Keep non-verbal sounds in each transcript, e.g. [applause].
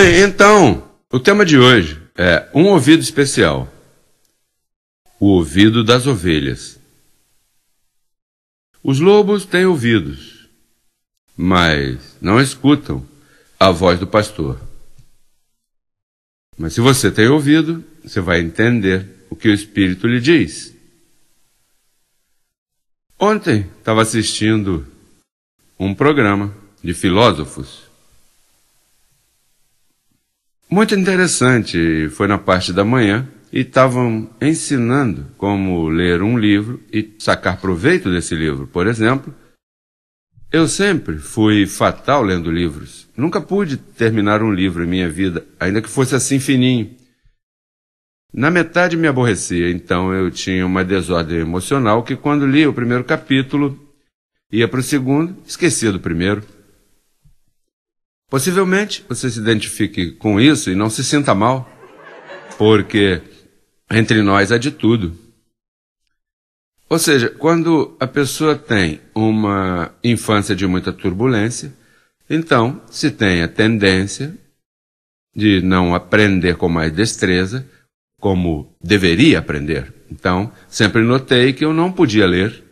Bem, então, o tema de hoje é um ouvido especial. O ouvido das ovelhas. Os lobos têm ouvidos, mas não escutam a voz do pastor. Mas se você tem ouvido, você vai entender o que o Espírito lhe diz. Ontem estava assistindo um programa de filósofos muito interessante, foi na parte da manhã e estavam ensinando como ler um livro e sacar proveito desse livro. Por exemplo, eu sempre fui fatal lendo livros. Nunca pude terminar um livro em minha vida, ainda que fosse assim fininho. Na metade me aborrecia, então eu tinha uma desordem emocional que, quando lia o primeiro capítulo, ia para o segundo, esquecia do primeiro. Possivelmente você se identifique com isso e não se sinta mal, porque entre nós há de tudo. Ou seja, quando a pessoa tem uma infância de muita turbulência, então se tem a tendência de não aprender com mais destreza como deveria aprender. Então, sempre notei que eu não podia ler.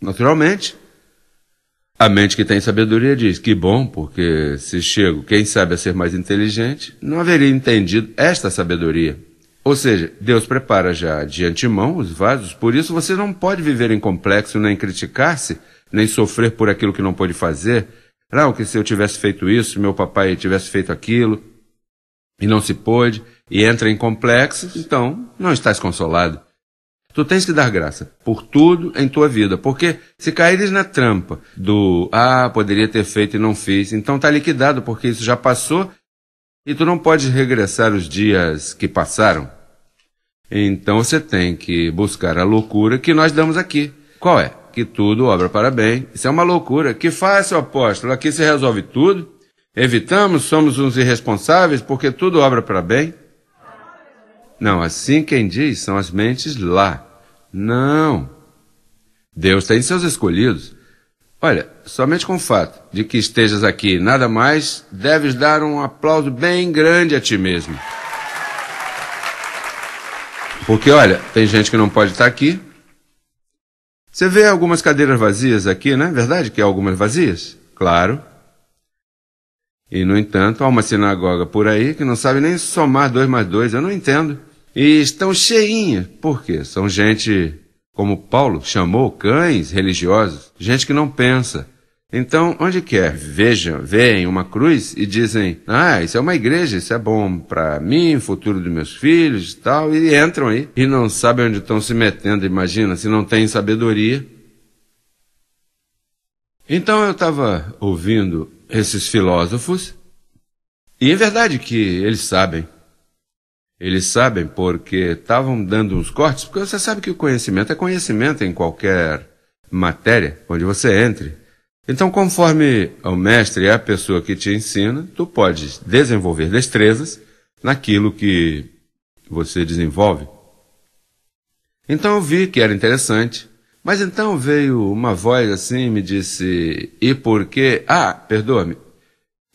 Naturalmente, a mente que tem sabedoria diz: que bom, porque se chego, quem sabe a ser mais inteligente, não haveria entendido esta sabedoria. Ou seja, Deus prepara já de antemão os vasos, por isso você não pode viver em complexo, nem criticar-se, nem sofrer por aquilo que não pôde fazer. Não, ah, que se eu tivesse feito isso, meu papai tivesse feito aquilo, e não se pôde, e entra em complexos, então não estás consolado. Tu tens que dar graça por tudo em tua vida, porque se caíres na trampa do ah, poderia ter feito e não fiz, então está liquidado, porque isso já passou e tu não podes regressar os dias que passaram. Então você tem que buscar a loucura que nós damos aqui. Qual é? Que tudo obra para bem. Isso é uma loucura. Que fácil, apóstolo. Aqui se resolve tudo. Evitamos, somos uns irresponsáveis porque tudo obra para bem. Não, assim quem diz são as mentes lá, não. Deus tem seus escolhidos. Olha, somente com o fato de que estejas aqui nada mais, deves dar um aplauso bem grande a ti mesmo. Porque, olha, tem gente que não pode estar aqui. Você vê algumas cadeiras vazias aqui, não é verdade que há algumas vazias? Claro. E, no entanto, há uma sinagoga por aí que não sabe nem somar dois mais dois. Eu não entendo. E estão cheinhas. Por quê? São gente, como Paulo chamou, cães religiosos, gente que não pensa. Então, onde quer é? vejam, veem uma cruz e dizem: "Ah, isso é uma igreja, isso é bom para mim, futuro dos meus filhos", e tal, e entram aí e não sabem onde estão se metendo, imagina, se não tem sabedoria. Então eu estava ouvindo esses filósofos, e é verdade que eles sabem, eles sabem porque estavam dando uns cortes, porque você sabe que o conhecimento é conhecimento em qualquer matéria onde você entre. Então, conforme o mestre é a pessoa que te ensina, tu podes desenvolver destrezas naquilo que você desenvolve. Então eu vi que era interessante, mas então veio uma voz assim e me disse: "E por quê? Ah, perdoa-me.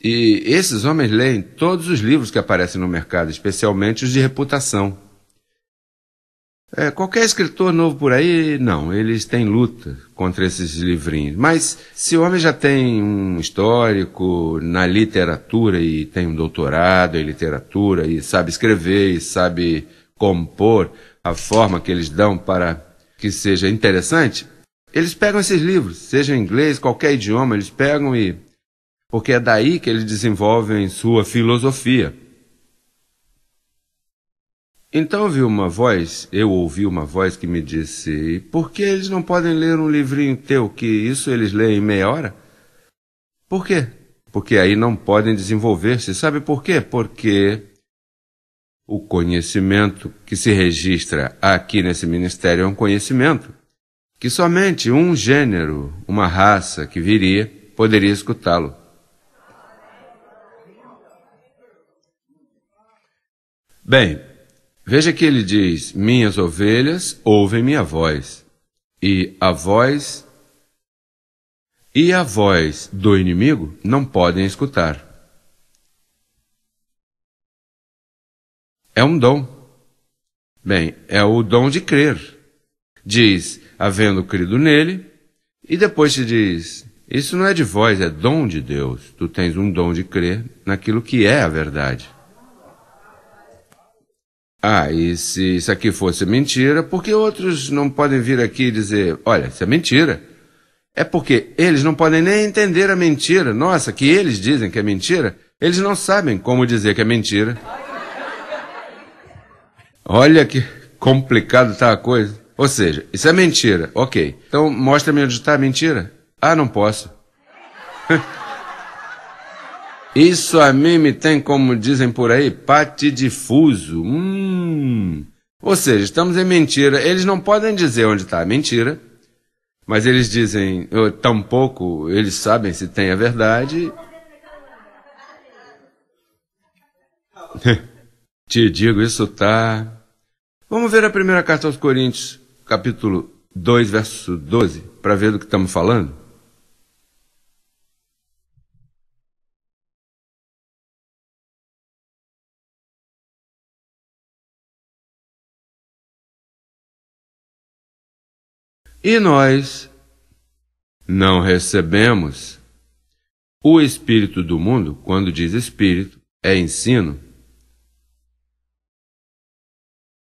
E esses homens leem todos os livros que aparecem no mercado, especialmente os de reputação. É, qualquer escritor novo por aí, não, eles têm luta contra esses livrinhos. Mas se o homem já tem um histórico na literatura e tem um doutorado em literatura e sabe escrever e sabe compor a forma que eles dão para que seja interessante, eles pegam esses livros, seja em inglês, qualquer idioma, eles pegam e porque é daí que eles desenvolvem sua filosofia. Então vi uma voz, eu ouvi uma voz que me disse: Por que eles não podem ler um livrinho teu que isso eles leem em meia hora? Por quê? Porque aí não podem desenvolver-se. Sabe por quê? Porque o conhecimento que se registra aqui nesse ministério é um conhecimento que somente um gênero, uma raça que viria, poderia escutá-lo. Bem, veja que ele diz: Minhas ovelhas ouvem minha voz, e a voz e a voz do inimigo não podem escutar. É um dom. Bem, é o dom de crer. Diz, havendo crido nele, e depois te diz: Isso não é de voz é dom de Deus. Tu tens um dom de crer naquilo que é a verdade. Ah, e se isso aqui fosse mentira, por que outros não podem vir aqui e dizer: olha, isso é mentira? É porque eles não podem nem entender a mentira. Nossa, que eles dizem que é mentira, eles não sabem como dizer que é mentira. Olha que complicado está a coisa. Ou seja, isso é mentira. Ok. Então mostra-me onde está a mentira. Ah, não posso. [laughs] Isso a mim me tem, como dizem por aí, patidifuso. Hum. Ou seja, estamos em mentira. Eles não podem dizer onde está a mentira, mas eles dizem, tampouco eles sabem se tem a verdade. [laughs] Te digo, isso tá. Vamos ver a primeira carta aos Coríntios, capítulo 2, verso 12, para ver do que estamos falando. e nós não recebemos. O espírito do mundo, quando diz espírito, é ensino.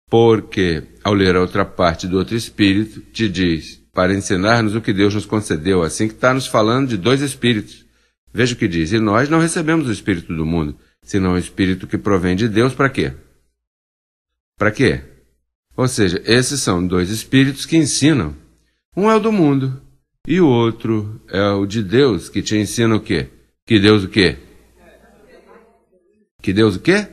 Porque, ao ler a outra parte do outro espírito, te diz, para ensinar-nos o que Deus nos concedeu, assim que está nos falando de dois espíritos. Veja o que diz: E nós não recebemos o espírito do mundo, senão o espírito que provém de Deus, para quê? Para quê? Ou seja, esses são dois espíritos que ensinam. Um é o do mundo e o outro é o de Deus, que te ensina o quê? Que Deus o quê? Que Deus o quê?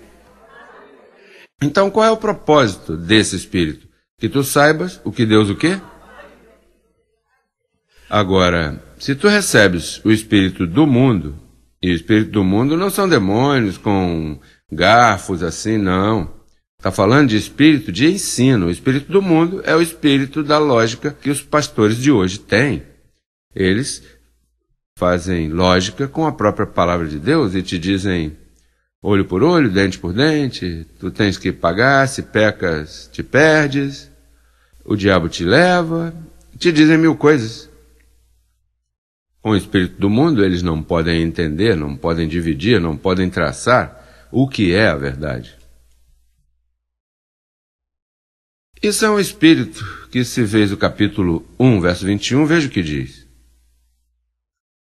Então qual é o propósito desse espírito? Que tu saibas o que Deus o quê? Agora, se tu recebes o espírito do mundo, e o espírito do mundo não são demônios com garfos assim, não. Está falando de espírito de ensino. O espírito do mundo é o espírito da lógica que os pastores de hoje têm. Eles fazem lógica com a própria palavra de Deus e te dizem olho por olho, dente por dente, tu tens que pagar, se pecas, te perdes, o diabo te leva, te dizem mil coisas. Com o espírito do mundo, eles não podem entender, não podem dividir, não podem traçar o que é a verdade. Isso é um espírito que, se vês o capítulo 1, verso 21, veja o que diz.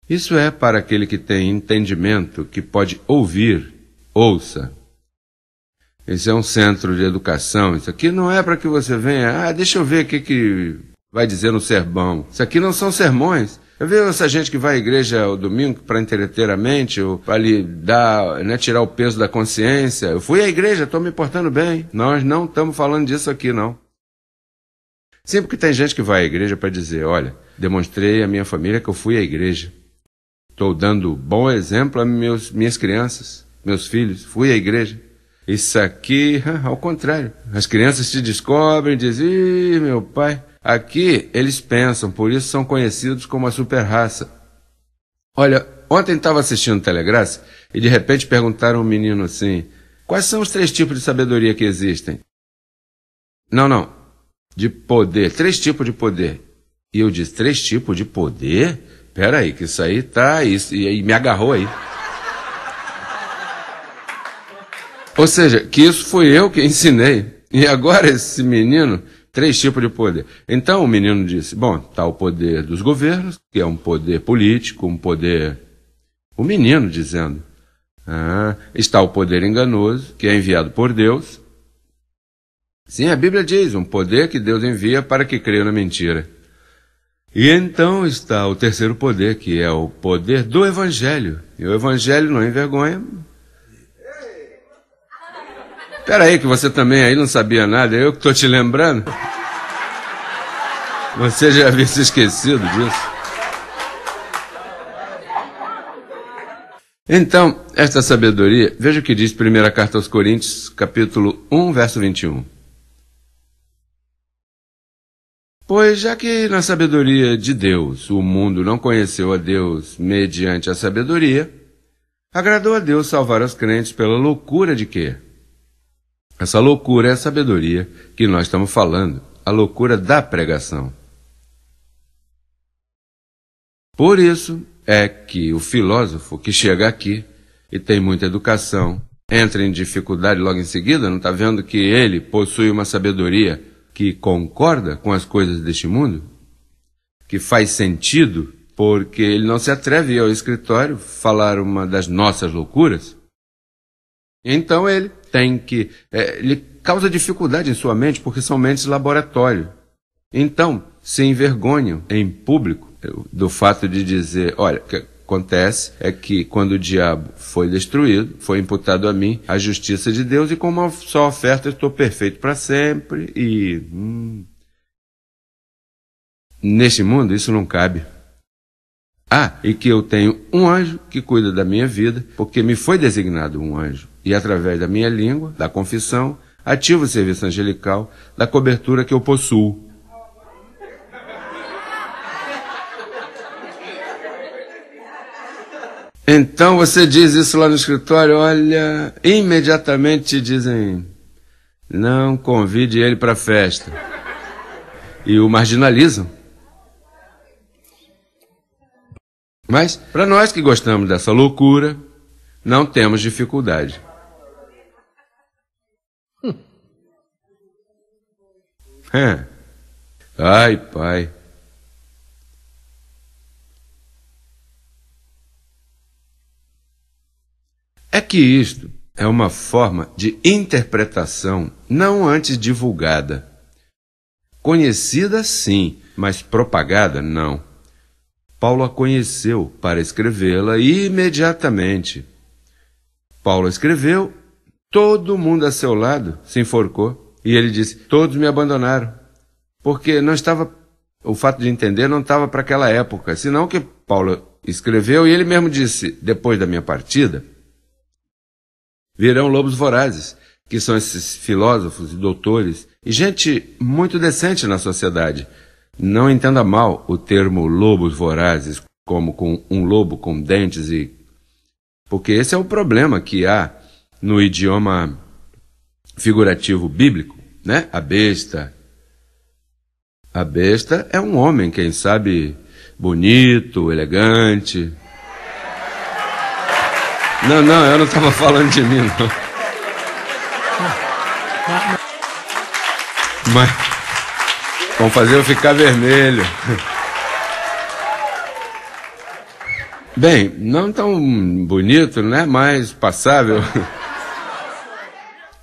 Isso é para aquele que tem entendimento, que pode ouvir, ouça. Esse é um centro de educação. Isso aqui não é para que você venha, ah, deixa eu ver o que, que vai dizer no sermão. Isso aqui não são sermões. Eu vejo essa gente que vai à igreja o domingo para entreter a mente, ou para lhe dar, né, tirar o peso da consciência. Eu fui à igreja, estou me portando bem. Nós não estamos falando disso aqui, não. Sempre que tem gente que vai à igreja para dizer, olha, demonstrei à minha família que eu fui à igreja. Estou dando bom exemplo a meus, minhas crianças, meus filhos, fui à igreja. Isso aqui, [laughs] ao contrário. As crianças se descobrem, dizem, Ih, meu pai, Aqui eles pensam, por isso são conhecidos como a super raça. Olha, ontem estava assistindo Telegraça e de repente perguntaram um menino assim: quais são os três tipos de sabedoria que existem? Não, não. De poder. Três tipos de poder. E eu disse: três tipos de poder? Peraí, que isso aí tá. Isso, e, e me agarrou aí. Ou seja, que isso fui eu que ensinei. E agora esse menino Três tipos de poder. Então o menino disse: bom, está o poder dos governos, que é um poder político, um poder. O menino dizendo: ah, está o poder enganoso, que é enviado por Deus. Sim, a Bíblia diz: um poder que Deus envia para que creia na mentira. E então está o terceiro poder, que é o poder do Evangelho. E o Evangelho não envergonha, Pera aí, que você também aí não sabia nada, é eu que tô te lembrando. Você já havia se esquecido disso. Então, esta sabedoria, veja o que diz primeira carta aos Coríntios, capítulo 1, verso 21. Pois já que na sabedoria de Deus o mundo não conheceu a Deus mediante a sabedoria, agradou a Deus salvar os crentes pela loucura de quê? Essa loucura é a sabedoria que nós estamos falando, a loucura da pregação. Por isso é que o filósofo que chega aqui e tem muita educação entra em dificuldade logo em seguida, não está vendo que ele possui uma sabedoria que concorda com as coisas deste mundo? Que faz sentido, porque ele não se atreve ao escritório falar uma das nossas loucuras? Então ele tem que. É, ele causa dificuldade em sua mente porque são mentes laboratório. Então se envergonham em público é, do fato de dizer: olha, o que acontece é que quando o diabo foi destruído, foi imputado a mim a justiça de Deus e com uma só oferta estou perfeito para sempre e hum, neste mundo isso não cabe. Ah, e que eu tenho um anjo que cuida da minha vida, porque me foi designado um anjo. E através da minha língua, da confissão, ativo o serviço angelical, da cobertura que eu possuo. Então você diz isso lá no escritório, olha, imediatamente te dizem, não convide ele para a festa. E o marginalizam. Mas, para nós que gostamos dessa loucura, não temos dificuldade. Hum. É. Ai, pai. É que isto é uma forma de interpretação não antes divulgada. Conhecida sim, mas propagada não. Paulo a conheceu para escrevê-la imediatamente. Paulo escreveu, todo mundo a seu lado se enforcou. E ele disse: Todos me abandonaram. Porque não estava. O fato de entender não estava para aquela época. Senão que Paulo escreveu e ele mesmo disse: Depois da minha partida, virão lobos vorazes, que são esses filósofos e doutores, e gente muito decente na sociedade não entenda mal o termo lobos vorazes como com um lobo com dentes e porque esse é o problema que há no idioma figurativo bíblico, né? A besta. A besta é um homem, quem sabe, bonito, elegante. Não, não, eu não estava falando de mim, não. Mas Vão fazer eu ficar vermelho. Bem, não tão bonito, né? Mas passável.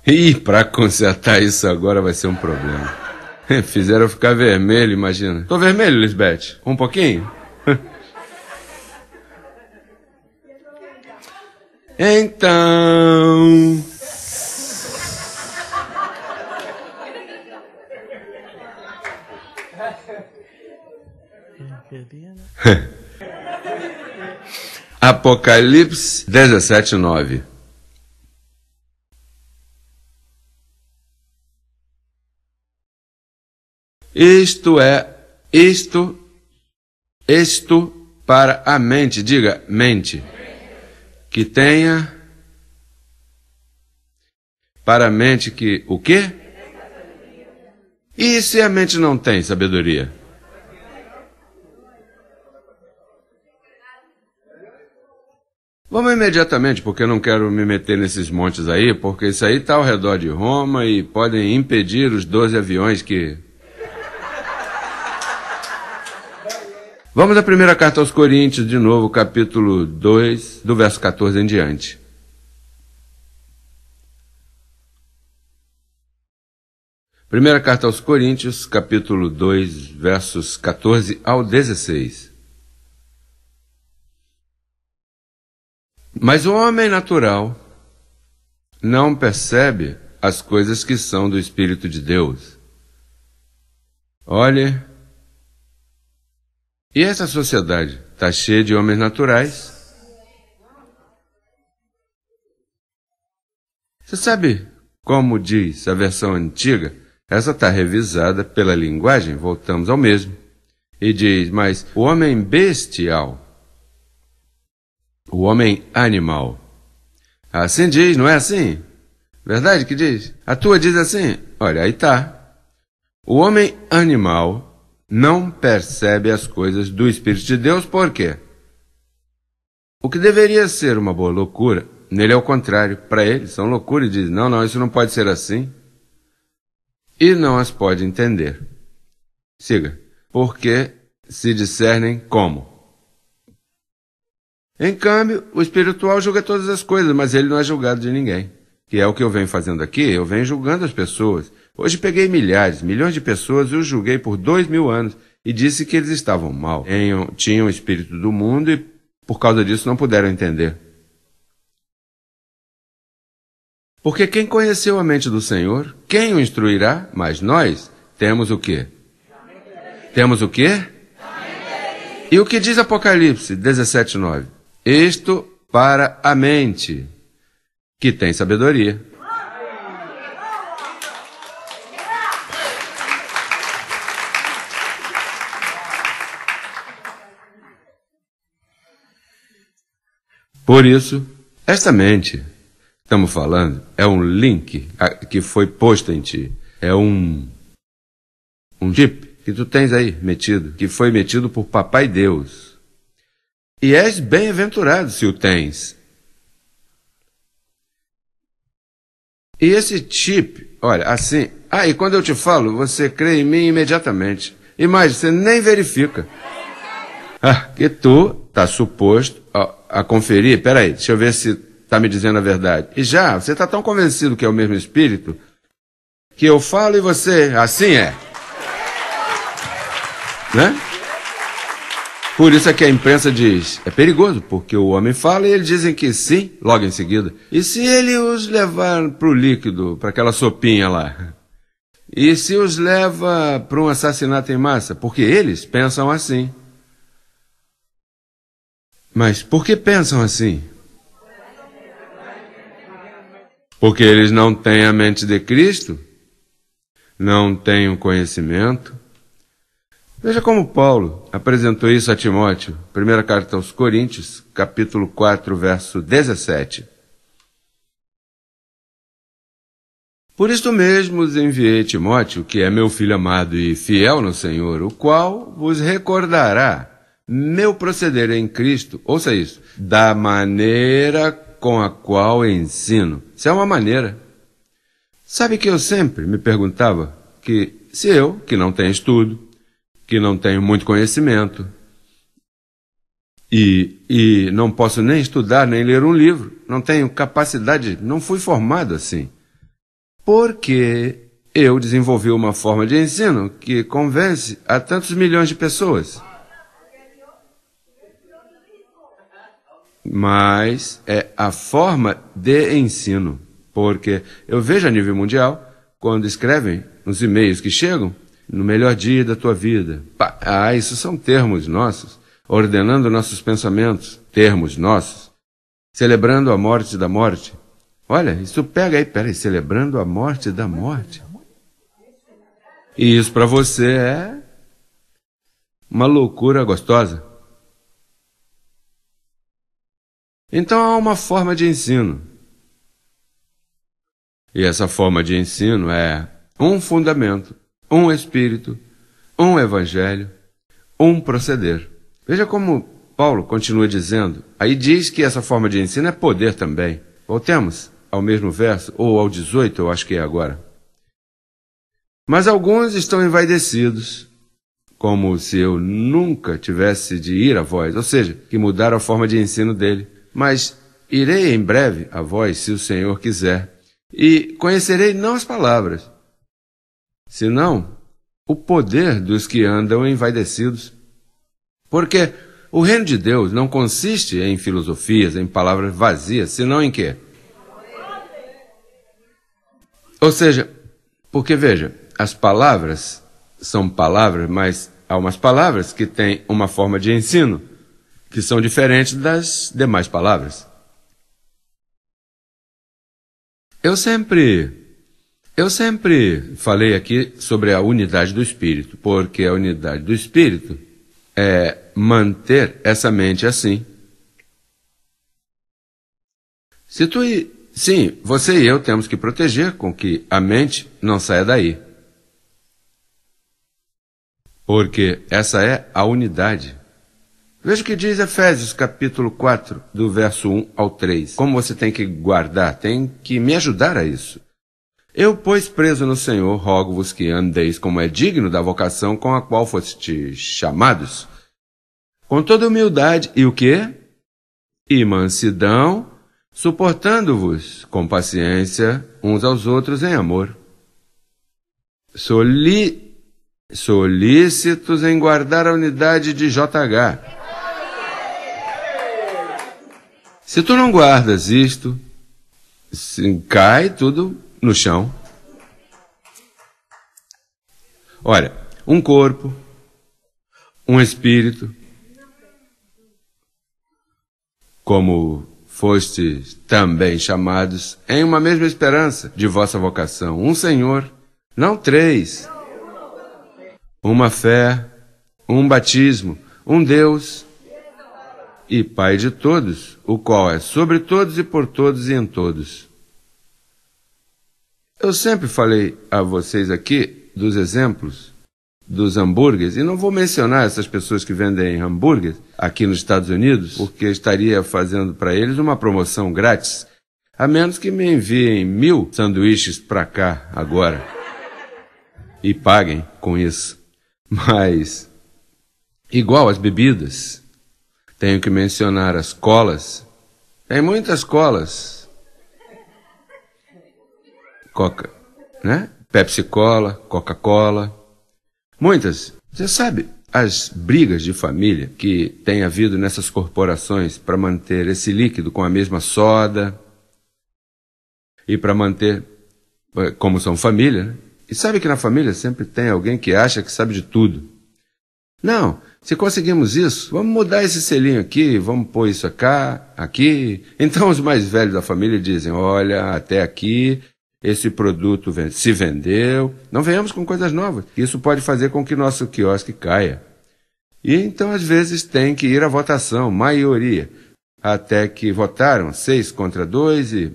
E para consertar isso agora vai ser um problema. Fizeram eu ficar vermelho, imagina. Tô vermelho, Lisbeth? Um pouquinho? [laughs] então. [laughs] Apocalipse 17, 9. Isto é, isto, isto para a mente, diga mente, que tenha para a mente que o quê? E se a mente não tem sabedoria? Vamos imediatamente, porque não quero me meter nesses montes aí, porque isso aí está ao redor de Roma e podem impedir os 12 aviões que. Vamos à primeira carta aos Coríntios, de novo, capítulo 2, do verso 14 em diante. Primeira carta aos Coríntios, capítulo 2, versos 14 ao 16. Mas o homem natural não percebe as coisas que são do Espírito de Deus. Olhe, e essa sociedade está cheia de homens naturais. Você sabe como diz a versão antiga? Essa está revisada pela linguagem, voltamos ao mesmo. E diz, mas o homem bestial o homem animal. Assim diz, não é assim? Verdade que diz? A tua diz assim? Olha, aí tá. O homem animal não percebe as coisas do Espírito de Deus, por quê? O que deveria ser uma boa loucura, nele é o contrário. Para ele, são loucuras e diz: não, não, isso não pode ser assim. E não as pode entender. Siga. Porque se discernem como? Em câmbio, o espiritual julga todas as coisas, mas ele não é julgado de ninguém. Que é o que eu venho fazendo aqui, eu venho julgando as pessoas. Hoje peguei milhares, milhões de pessoas e os julguei por dois mil anos e disse que eles estavam mal, tinham o espírito do mundo e por causa disso não puderam entender. Porque quem conheceu a mente do Senhor, quem o instruirá? Mas nós temos o quê? Temos o quê? E o que diz Apocalipse 17, 9? Isto para a mente, que tem sabedoria. Por isso, esta mente, estamos falando, é um link que foi posto em ti. É um um jeep que tu tens aí metido, que foi metido por papai Deus e és bem-aventurado se o tens. E esse chip, olha, assim, aí ah, e quando eu te falo, você crê em mim imediatamente. E mais, você nem verifica. Ah, que tu está suposto a, a conferir, peraí, deixa eu ver se está me dizendo a verdade. E já, você está tão convencido que é o mesmo Espírito, que eu falo e você, assim é. Né? Por isso é que a imprensa diz, é perigoso, porque o homem fala e eles dizem que sim, logo em seguida. E se ele os levar para o líquido, para aquela sopinha lá? E se os leva para um assassinato em massa? Porque eles pensam assim. Mas por que pensam assim? Porque eles não têm a mente de Cristo, não têm o conhecimento, Veja como Paulo apresentou isso a Timóteo, primeira carta aos Coríntios, capítulo 4, verso 17. Por isto mesmo os enviei Timóteo, que é meu filho amado e fiel no Senhor, o qual vos recordará meu proceder em Cristo, ouça isso, da maneira com a qual ensino. Isso é uma maneira. Sabe que eu sempre me perguntava que se eu, que não tenho estudo, que não tenho muito conhecimento e, e não posso nem estudar nem ler um livro, não tenho capacidade, não fui formado assim. Porque eu desenvolvi uma forma de ensino que convence a tantos milhões de pessoas. Mas é a forma de ensino, porque eu vejo a nível mundial, quando escrevem nos e-mails que chegam, no melhor dia da tua vida. Ah, isso são termos nossos, ordenando nossos pensamentos, termos nossos, celebrando a morte da morte. Olha, isso pega aí, peraí, celebrando a morte da morte. E isso para você é uma loucura gostosa. Então há uma forma de ensino. E essa forma de ensino é um fundamento um espírito, um evangelho, um proceder. Veja como Paulo continua dizendo. Aí diz que essa forma de ensino é poder também. Voltemos ao mesmo verso, ou ao 18, eu acho que é agora. Mas alguns estão envaidecidos, como se eu nunca tivesse de ir à voz, ou seja, que mudaram a forma de ensino dele. Mas irei em breve à voz, se o Senhor quiser, e conhecerei não as palavras, senão o poder dos que andam envaidecidos. Porque o reino de Deus não consiste em filosofias, em palavras vazias, senão em quê? Ou seja, porque veja, as palavras são palavras, mas há umas palavras que têm uma forma de ensino que são diferentes das demais palavras. Eu sempre eu sempre falei aqui sobre a unidade do espírito, porque a unidade do espírito é manter essa mente assim. Se tu e, sim, você e eu temos que proteger com que a mente não saia daí. Porque essa é a unidade. Veja o que diz Efésios capítulo 4, do verso 1 ao 3. Como você tem que guardar, tem que me ajudar a isso. Eu, pois, preso no Senhor, rogo-vos que andeis como é digno da vocação com a qual foste chamados, com toda humildade e o quê? E mansidão, suportando-vos com paciência uns aos outros em amor. Soli... Solícitos em guardar a unidade de JH. Se tu não guardas isto, cai tudo no chão. Olha, um corpo, um espírito, como fostes também chamados em uma mesma esperança de vossa vocação, um Senhor, não três, uma fé, um batismo, um Deus e Pai de todos, o qual é sobre todos e por todos e em todos. Eu sempre falei a vocês aqui dos exemplos dos hambúrgueres, e não vou mencionar essas pessoas que vendem hambúrgueres aqui nos Estados Unidos, porque estaria fazendo para eles uma promoção grátis, a menos que me enviem mil sanduíches para cá agora e paguem com isso. Mas, igual as bebidas, tenho que mencionar as colas. Tem muitas colas Coca, né? Pepsi Cola, Coca-Cola. Muitas. Você sabe as brigas de família que tem havido nessas corporações para manter esse líquido com a mesma soda e para manter eh, como são família, né? E sabe que na família sempre tem alguém que acha que sabe de tudo. Não, se conseguimos isso, vamos mudar esse selinho aqui, vamos pôr isso cá, aqui. Então os mais velhos da família dizem: olha, até aqui esse produto se vendeu. Não venhamos com coisas novas. Isso pode fazer com que nosso quiosque caia. E então, às vezes, tem que ir à votação, maioria. Até que votaram seis contra dois e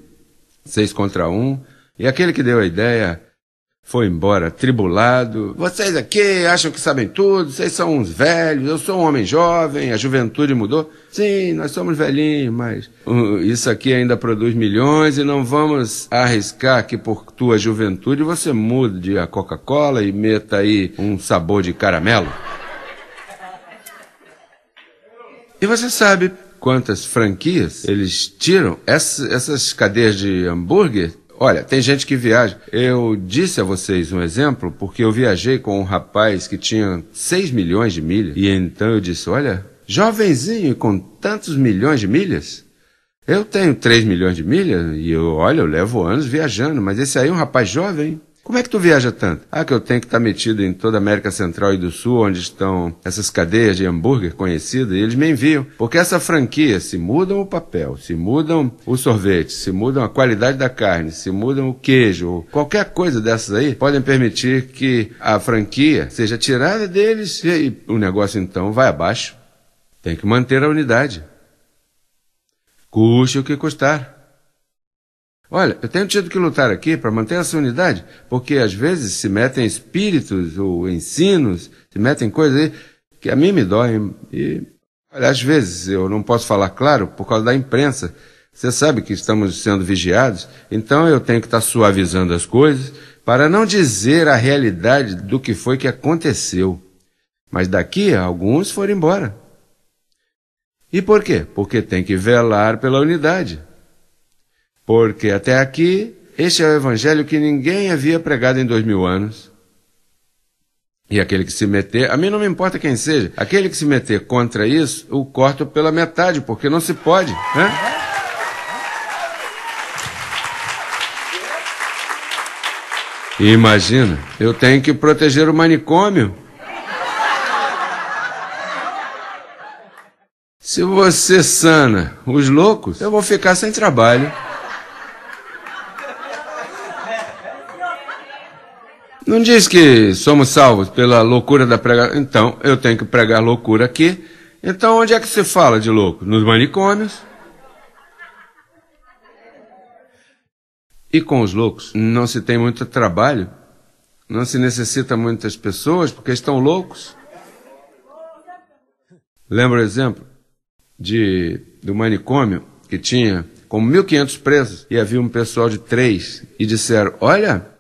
seis contra um. E aquele que deu a ideia foi embora, tribulado. Vocês aqui acham que sabem tudo, vocês são uns velhos, eu sou um homem jovem, a juventude mudou. Sim, nós somos velhinhos, mas uh, isso aqui ainda produz milhões e não vamos arriscar que por tua juventude você mude a Coca-Cola e meta aí um sabor de caramelo. E você sabe quantas franquias eles tiram? Essas, essas cadeias de hambúrguer Olha, tem gente que viaja. Eu disse a vocês um exemplo porque eu viajei com um rapaz que tinha 6 milhões de milhas. E então eu disse: Olha, jovenzinho e com tantos milhões de milhas? Eu tenho 3 milhões de milhas e eu, olha, eu levo anos viajando, mas esse aí é um rapaz jovem. Como é que tu viaja tanto? Ah, que eu tenho que estar tá metido em toda a América Central e do Sul, onde estão essas cadeias de hambúrguer conhecidas, e eles me enviam. Porque essa franquia, se mudam o papel, se mudam o sorvete, se mudam a qualidade da carne, se mudam o queijo, qualquer coisa dessas aí, podem permitir que a franquia seja tirada deles e o negócio então vai abaixo. Tem que manter a unidade. Custe o que custar. Olha, eu tenho tido que lutar aqui para manter essa unidade, porque às vezes se metem espíritos ou ensinos, se metem coisas aí que a mim me doem. E, olha, às vezes eu não posso falar claro por causa da imprensa. Você sabe que estamos sendo vigiados, então eu tenho que estar tá suavizando as coisas para não dizer a realidade do que foi que aconteceu. Mas daqui alguns foram embora. E por quê? Porque tem que velar pela unidade. Porque até aqui, este é o evangelho que ninguém havia pregado em dois mil anos. E aquele que se meter, a mim não me importa quem seja, aquele que se meter contra isso, o corto pela metade, porque não se pode. Né? E imagina, eu tenho que proteger o manicômio. Se você sana os loucos, eu vou ficar sem trabalho. Não diz que somos salvos pela loucura da pregação. Então, eu tenho que pregar loucura aqui. Então, onde é que se fala de louco? Nos manicômios. E com os loucos, não se tem muito trabalho, não se necessita muitas pessoas porque estão loucos. Lembra o exemplo de, do manicômio que tinha como 1.500 presos e havia um pessoal de três e disseram: Olha,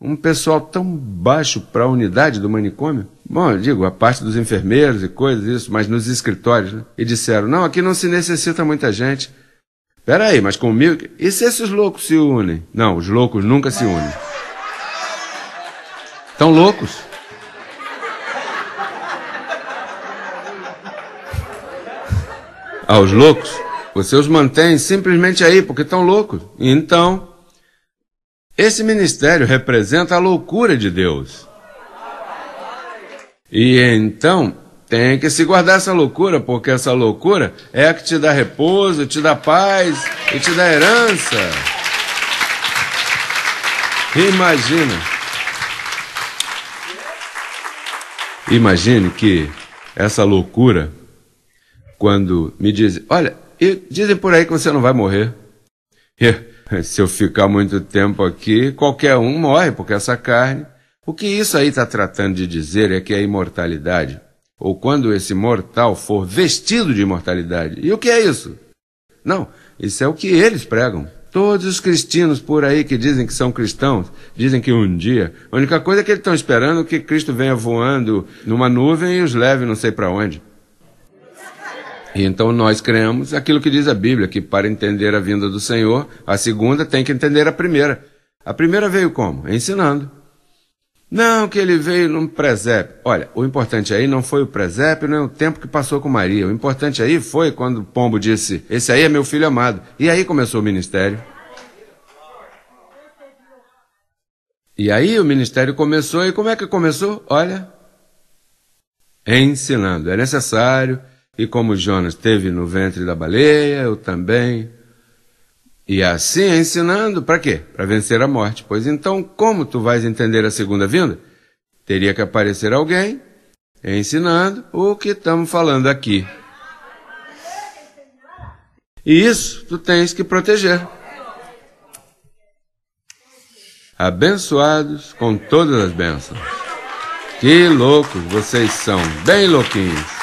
um pessoal tão baixo para a unidade do manicômio? Bom, eu digo, a parte dos enfermeiros e coisas, isso, mas nos escritórios, né? E disseram, não, aqui não se necessita muita gente. Peraí, mas com mil... E se esses loucos se unem? Não, os loucos nunca se unem. Estão loucos? Aos ah, loucos? Você os mantém simplesmente aí, porque estão loucos. Então, esse ministério representa a loucura de Deus. E então tem que se guardar essa loucura, porque essa loucura é a que te dá repouso, te dá paz e te dá herança. Imagina. Imagine que essa loucura, quando me dizem, olha, dizem por aí que você não vai morrer. [laughs] se eu ficar muito tempo aqui, qualquer um morre, porque essa carne. O que isso aí está tratando de dizer é que a é imortalidade, ou quando esse mortal for vestido de imortalidade. E o que é isso? Não, isso é o que eles pregam. Todos os cristinos por aí que dizem que são cristãos, dizem que um dia, a única coisa é que eles estão esperando que Cristo venha voando numa nuvem e os leve não sei para onde. E então nós cremos aquilo que diz a Bíblia, que para entender a vinda do Senhor, a segunda tem que entender a primeira. A primeira veio como? Ensinando. Não, que ele veio num presépio. Olha, o importante aí não foi o presépio, nem o tempo que passou com Maria. O importante aí foi quando o pombo disse: Esse aí é meu filho amado. E aí começou o ministério. E aí o ministério começou, e como é que começou? Olha, ensinando. É necessário e como Jonas teve no ventre da baleia, eu também. E assim é ensinando, para quê? Para vencer a morte. Pois então, como tu vais entender a segunda vinda? Teria que aparecer alguém ensinando o que estamos falando aqui. E isso tu tens que proteger. Abençoados com todas as bênçãos. Que loucos vocês são, bem louquinhos.